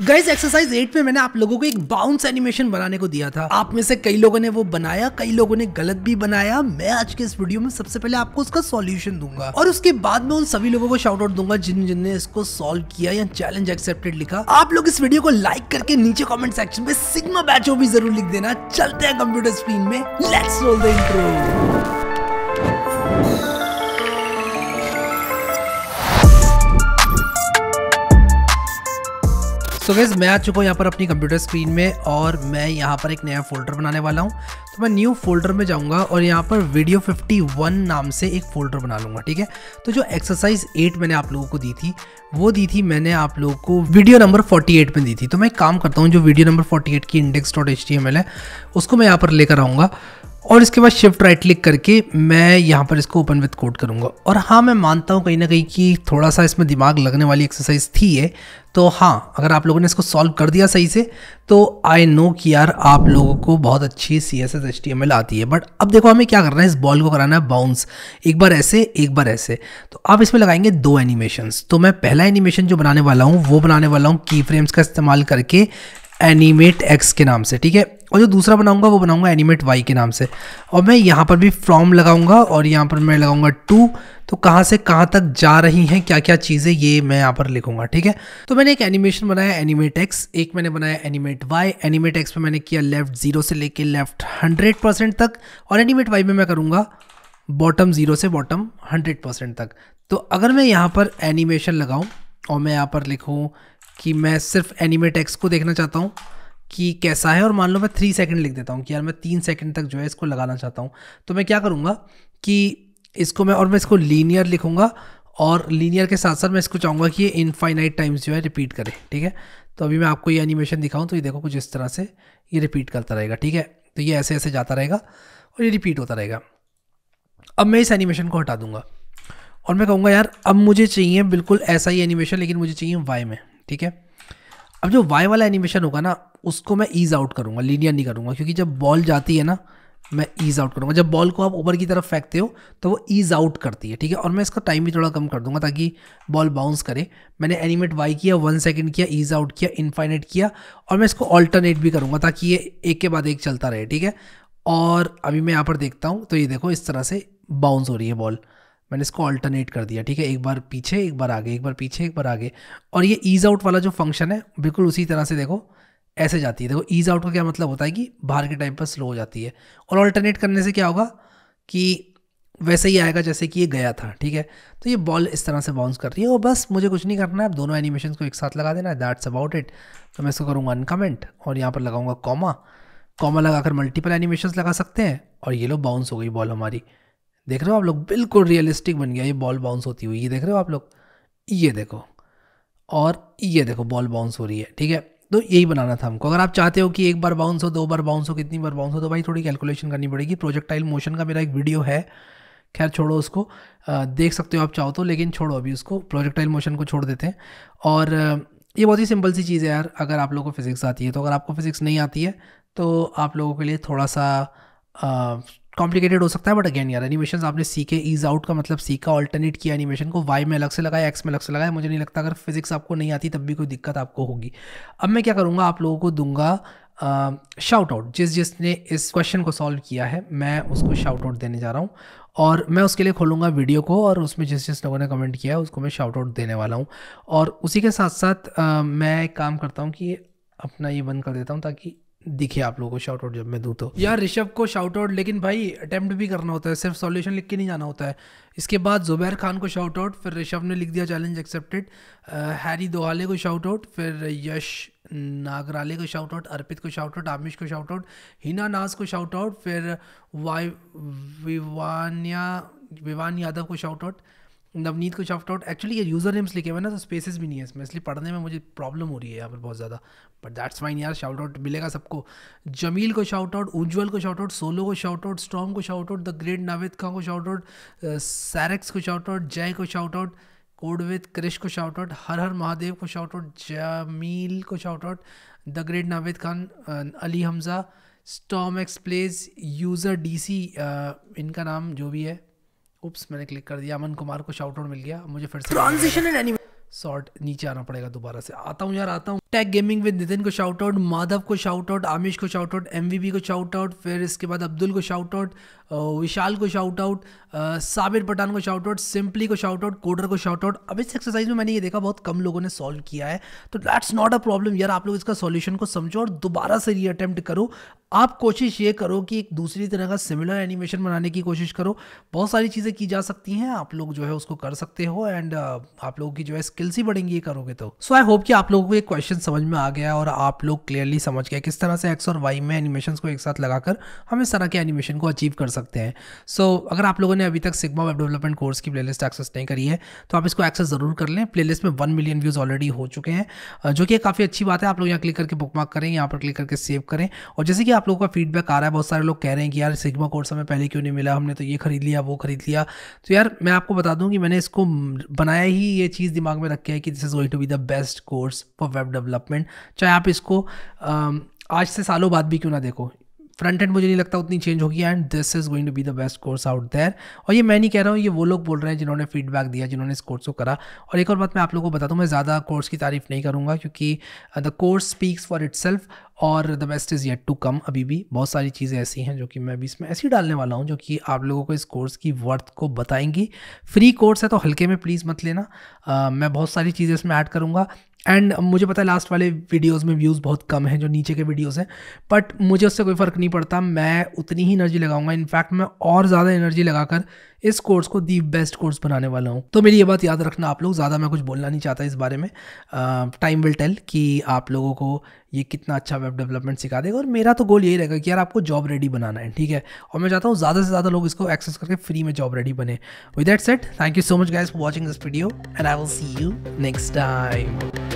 guys exercise eight में मैंने आप लोगों को एक बाउंस एनिमेशन बनाने को दिया था आप में से कई लोगों ने वो बनाया कई लोगों ने गलत भी बनाया मैं आज के इस वीडियो में सबसे पहले आपको उसका सॉल्यूशन दूंगा और उसके बाद में उन सभी लोगों को शाउट आउट दूंगा जिन जिनने इसको सॉल्व किया या चैलेंज एक्सेप्टेड लिखा आप लोग इस वीडियो को लाइक करके नीचे कॉमेंट सेक्शन में सिग्मा बैचो भी जरूर लिख देना चलते हैं कंप्यूटर स्क्रीन में लेट्स रोल द इंट्रो तो वैसे मैं आ चुका हूँ यहाँ पर अपनी कंप्यूटर स्क्रीन में और मैं यहाँ पर एक नया फोल्डर बनाने वाला हूँ तो मैं न्यू फोल्डर में जाऊँगा और यहाँ पर वीडियो 51 नाम से एक फ़ोल्डर बना लूँगा ठीक है तो जो एक्सरसाइज 8 मैंने आप लोगों को दी थी वो दी थी मैंने आप लोगों को वीडियो नंबर 48 में दी थी तो मैं काम करता हूँ जो वीडियो नंबर 48 की इंडेक्स डॉट एच है उसको मैं यहाँ पर लेकर आऊँगा और इसके बाद शिफ्ट राइट क्लिक करके मैं यहाँ पर इसको ओपन विथ कोड करूँगा और हाँ मैं मानता हूँ कहीं ना कहीं कि थोड़ा सा इसमें दिमाग लगने वाली एक्सरसाइज थी है तो हाँ अगर आप लोगों ने इसको सॉल्व कर दिया सही से तो आई नो कि यार आप लोगों को बहुत अच्छी C S S H T M L आती है बट अब देखो हमें क्या करना है इस बॉल को कराना है बाउंस एक बार ऐसे एक बार ऐसे तो आप इसमें लगाएंगे दो एनिमेशंस तो मैं पहला एनिमेशन जो बनाने वाला हूँ वो बनाने वाला हूँ की फ्रेम्स का इस्तेमाल करके एनिमेट एक्स के नाम से ठीक है और जो दूसरा बनाऊंगा वो बनाऊंगा एनिमेट वाई के नाम से और मैं यहाँ पर भी फ्रॉम लगाऊंगा और यहाँ पर मैं लगाऊंगा टू तो कहाँ से कहाँ तक जा रही हैं क्या क्या चीज़ें ये मैं यहाँ पर लिखूंगा ठीक है तो मैंने एक एनिमेशन बनाया एनिमेट एक्स एक मैंने बनाया एनिमेट वाई एनिमेट एक्स में मैंने किया लेफ्ट जीरो से लेके लेफ्ट हंड्रेड परसेंट तक और एनिमेट वाई में मैं करूँगा बॉटम ज़ीरो से बॉटम हंड्रेड परसेंट तक तो अगर मैं यहाँ पर एनिमेशन लगाऊँ और मैं यहाँ पर लिखूँ कि मैं सिर्फ एनिमे टेक्स को देखना चाहता हूँ कि कैसा है और मान लो मैं थ्री सेकंड लिख देता हूँ कि यार मैं तीन सेकंड तक जो है इसको लगाना चाहता हूँ तो मैं क्या करूँगा कि इसको मैं और मैं इसको लीनियर लिखूँगा और लीनियर के साथ साथ मैं इसको चाहूँगा कि ये इनफाइनाइट टाइम्स जो है रिपीट करे ठीक है तो अभी मैं आपको ये एनिमेशन दिखाऊँ तो ये देखो कुछ इस तरह से ये रिपीट करता रहेगा ठीक है तो ये ऐसे ऐसे जाता रहेगा और ये रिपीट होता रहेगा अब मैं इस एनिमेशन को हटा दूँगा और मैं कहूँगा यार अब मुझे चाहिए बिल्कुल ऐसा ही एनिमेशन लेकिन मुझे चाहिए वाई में ठीक है अब जो वाई वाला एनिमेशन होगा ना उसको मैं ईज आउट करूँगा लीनियर नहीं करूँगा क्योंकि जब बॉल जाती है ना मैं ईज आउट करूँगा जब बॉल को आप ऊपर की तरफ फेंकते हो तो वो ईज आउट करती है ठीक है और मैं इसका टाइम भी थोड़ा कम कर दूंगा ताकि बॉल बाउंस करे मैंने एनिमेट वाई किया वन सेकेंड किया ईज आउट किया इनफाइनेट किया और मैं इसको ऑल्टरनेट भी करूँगा ताकि ये एक के बाद एक चलता रहे ठीक है और अभी मैं यहाँ पर देखता हूँ तो ये देखो इस तरह से बाउंस हो रही है बॉल मैंने इसको अल्टरनेट कर दिया ठीक है एक बार पीछे एक बार आगे एक बार पीछे एक बार आगे और ये ईज आउट वाला जो फंक्शन है बिल्कुल उसी तरह से देखो ऐसे जाती है देखो ईज आउट का क्या मतलब होता है कि बाहर के टाइम पर स्लो हो जाती है और अल्टरनेट करने से क्या होगा कि वैसे ही आएगा जैसे कि ये गया था ठीक है तो ये बॉल इस तरह से बाउंस कर रही है और बस मुझे कुछ नहीं करना है आप दोनों एनिमेशन को एक साथ लगा देना है दैट्स अबाउट इट तो मैं इसको करूँगा अनकमेंट और यहाँ पर लगाऊंगा कॉमा कॉमा लगाकर मल्टीपल एनिमेशन लगा सकते हैं और ये लो बाउंस हो गई बॉल हमारी देख रहे हो आप लोग बिल्कुल रियलिस्टिक बन गया ये बॉल बाउंस होती हुई ये देख रहे हो आप लोग ये देखो और ये देखो बॉल बाउंस हो रही है ठीक है तो यही बनाना था हमको अगर आप चाहते हो कि एक बार बाउंस हो दो बार बाउंस हो कितनी बार बाउंस हो तो भाई थोड़ी कैलकुलेशन करनी पड़ेगी प्रोजेक्टाइल मोशन का मेरा एक वीडियो है खैर छोड़ो उसको आ, देख सकते हो आप चाहो तो लेकिन छोड़ो अभी उसको प्रोजेक्टाइल मोशन को छोड़ देते हैं और ये बहुत ही सिंपल सी चीज़ है यार अगर आप लोगों को फिज़िक्स आती है तो अगर आपको फिज़िक्स नहीं आती है तो आप लोगों के लिए थोड़ा सा आ, कॉम्प्लिकेटेड हो सकता है बट अगेन यार एनिमेशन आपने सीखे ईज आउट का मतलब सीखा ऑल्टरनेट किया एनिमेशन को वाई में अलग से लगाया एक्स में अलग से लगाया मुझे नहीं लगता अगर फिजिक्स आपको नहीं आती तब भी कोई दिक्कत आपको होगी अब मैं क्या करूँगा आप लोगों को दूंगा शाउट आउट जिस जिसने इस क्वेश्चन को सॉल्व किया है मैं उसको शाउट आउट देने जा रहा हूँ और मैं उसके लिए खोलूँगा वीडियो को और उसमें जिस जिस लोगों ने कमेंट किया है उसको मैं शाउट आउट देने वाला हूँ और उसी के साथ साथ मैं एक काम करता हूँ कि अपना ये बंद कर देता हूँ ताकि दिखे आप लोगों को शॉर्ट आउट जब मैं दूँ तो यार ऋषभ को शॉर्ट आउट लेकिन भाई अटैम्प्ट भी करना होता है सिर्फ सॉल्यूशन लिख के नहीं जाना होता है इसके बाद जुबैर खान को शॉर्ट आउट फिर ऋषभ ने लिख दिया चैलेंज एक्सेप्टेड हैरी दोहाले को शॉर्ट आउट फिर यश नागराले को शॉर्ट आउट अर्पित को शॉर्ट आउट आमिश को शॉर्ट आउट हिना नाज को शॉर्ट आउट फिर वाई विवानिया विवान यादव को शॉर्ट आउट नवनीत को शॉफ्ट आउट एक्चुअली ये यूज़र नेम्स लिखे हुए ना तो स्पेसेस भी नहीं है इसमें इसलिए पढ़ने में मुझे प्रॉब्लम हो रही है यहाँ पर बहुत ज़्यादा बट दैट्स माइन यार शॉट आउट मिलेगा सबको जमील को शॉट आउट उज्ज्वल को शॉट आउट सोलो को शॉट आउट स्ट्रॉम को shout out the great Naved Khan को शॉट आउट सैरक्स को शॉट आउट जय को शॉट आउट कोडवेद क्रिश को शॉट आउट हर हर महादेव को शॉट आउट जमील को shout out the great Naved Khan Ali Hamza storm एक्सप्लेस यूज़र डी सी इनका नाम जो भी है उप्स मैंने क्लिक कर दिया अमन कुमार को शाउट आउट मिल गया मुझे फिर से ट्रांजिशन एंड शॉर्ट नीचे आना पड़ेगा दोबारा से आता हूँ यार आता हूँ टैग गेमिंग विद नितिन को शाउट आउट माधव को शाउट आउट आमिश को शाउट आउट एम को शाउट आउट फिर इसके बाद अब्दुल को शाउट आउट विशाल को शाउट आउट साबिर पठान को शाउट आउट सिंपली को शाउट आउट कोडर को शाउट आउट अब इस एक्सरसाइज में मैंने ये देखा बहुत कम लोगों ने सॉल्व किया है तो दैट्स नॉट अ प्रॉब्लम यार आप लोग इसका सॉल्यूशन को समझो और दोबारा से अटैम्प्ट करो आप कोशिश ये करो कि एक दूसरी तरह का सिमिलर एनिमेशन बनाने की कोशिश करो बहुत सारी चीज़ें की जा सकती हैं आप लोग जो है उसको कर सकते हो एंड आप लोगों की जो है स्किल्स ही बढ़ेंगी ये करोगे तो सो आई होप कि आप लोगों को ये क्वेश्चन समझ में आ गया और आप लोग क्लियरली समझ गए किस तरह से एक्स और वाई में एनिमेशन को एक साथ लगाकर हम इस तरह के एनिमेशन को अचीव कर सकते हैं सो so, अगर आप लोगों ने अभी तक सिग्मा वेब डेवलपमेंट कोर्स की प्लेलिस्ट एक्सेस नहीं करी है तो आप इसको एक्सेस ज़रूर कर लें प्लेलिस्ट में वन मिलियन व्यूज़ ऑलरेडी हो चुके हैं जो कि काफ़ी अच्छी बात है आप लोग यहाँ क्लिक करके बुक मार्क करें यहाँ पर क्लिक करके सेव करें और जैसे कि आप लोगों का फीडबैक आ रहा है बहुत सारे लोग कह रहे हैं कि यार सिग्मा कोर्स हमें पहले क्यों नहीं मिला हमने तो ये खरीद लिया वो खरीद लिया तो यार मैं आपको बता दूँ कि मैंने इसको बनाया ही ये चीज़ दिमाग में रखी है कि this is going to be the best course for web develop development चाहे आप इसको आज से सालों बाद भी क्यों ना देखो फ्रंट एंड मुझे नहीं लगता उतनी चेंज होगी and this is going to be the best course out there और ये मैं नहीं कह रहा हूँ ये वो लोग बोल रहे हैं जिन्होंने फीडबैक दिया जिन्होंने इस कोर्स को करा और एक और बात मैं आप लोगों को बता दूँ मैं ज़्यादा कोर्स की तारीफ नहीं करूँगा क्योंकि the course speaks for itself और the best is yet to come अभी भी बहुत सारी चीज़ें ऐसी हैं जो कि मैं अभी इसमें ऐसी डालने वाला हूँ जो कि आप लोगों को इस कोर्स की वर्थ को बताएंगी फ्री कोर्स है तो हल्के में प्लीज़ मत लेना आ, मैं बहुत सारी चीज़ें इसमें ऐड करूँगा एंड मुझे पता है लास्ट वाले वीडियोस में व्यूज़ बहुत कम हैं जो नीचे के वीडियोस हैं बट मुझे उससे कोई फ़र्क नहीं पड़ता मैं उतनी ही एनर्जी लगाऊंगा इनफैक्ट मैं और ज़्यादा एनर्जी लगाकर इस कोर्स को दी बेस्ट कोर्स बनाने वाला हूँ तो मेरी ये बात याद रखना आप लोग ज़्यादा मैं कुछ बोलना नहीं चाहता इस बारे में टाइम विल टेल कि आप लोगों को ये कितना अच्छा वेब डेवलपमेंट सिखा देगा और मेरा तो गोल यही रहेगा कि यार आपको जॉब रेडी बनाना है ठीक है और मैं चाहता हूँ ज़्यादा से ज़्यादा लोग इसको एक्सेस करके फ्री में जॉब रेडी बने with that set thank you so much guys for watching this video and I will see you next time